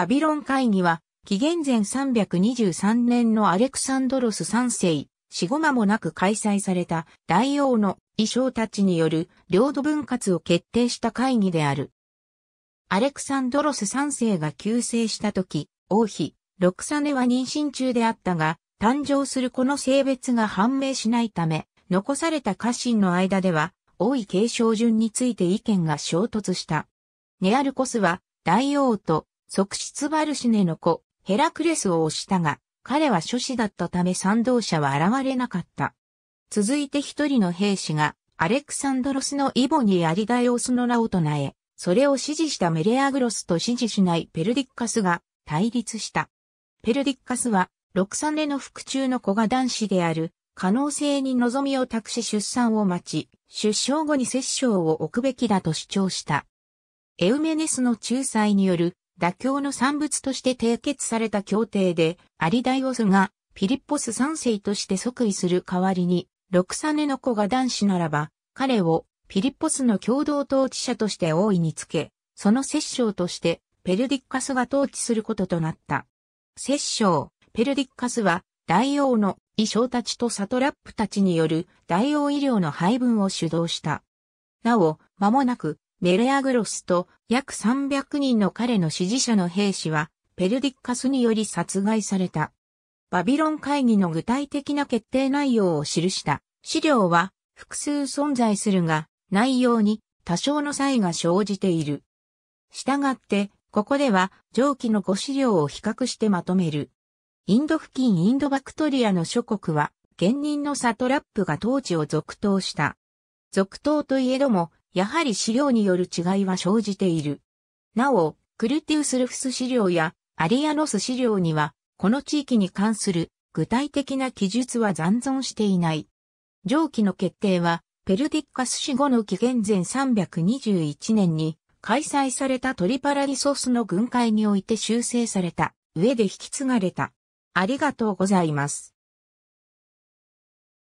バビロン会議は、紀元前323年のアレクサンドロス3世、死後間もなく開催された大王の衣装たちによる領土分割を決定した会議である。アレクサンドロス3世が急逝した時、王妃、ロクサネは妊娠中であったが、誕生するこの性別が判明しないため、残された家臣の間では、王位継承順について意見が衝突した。ネアルコスは、大王と側室バルシネの子、ヘラクレスを推したが、彼は諸子だったため賛同者は現れなかった。続いて一人の兵士が、アレクサンドロスのイボニー・アリダイオスの名を唱え、それを支持したメレアグロスと支持しないペルディッカスが対立した。ペルディッカスは、ロクサネの腹中の子が男子である、可能性に望みを託し出産を待ち、出生後に摂政を置くべきだと主張した。エウメネスの仲裁による妥協の産物として締結された協定で、アリダイオスがピリッポス三世として即位する代わりに、ロクサネの子が男子ならば、彼をピリッポスの共同統治者として大いにつけ、その摂政としてペルディッカスが統治することとなった。摂政、ペルディッカスは、大王の衣装たちとサトラップたちによる大王医療の配分を主導した。なお、間もなく、メレアグロスと約300人の彼の支持者の兵士はペルディッカスにより殺害された。バビロン会議の具体的な決定内容を記した資料は複数存在するが内容に多少の差異が生じている。したがって、ここでは上記の5資料を比較してまとめる。インド付近インドバクトリアの諸国は、現任のサトラップが統治を続投した。続投といえども、やはり資料による違いは生じている。なお、クルティウスルフス資料やアリアノス資料には、この地域に関する具体的な記述は残存していない。上記の決定は、ペルディッカス死後の紀元前321年に開催されたトリパラリソスの軍会において修正された上で引き継がれた。ありがとうございます。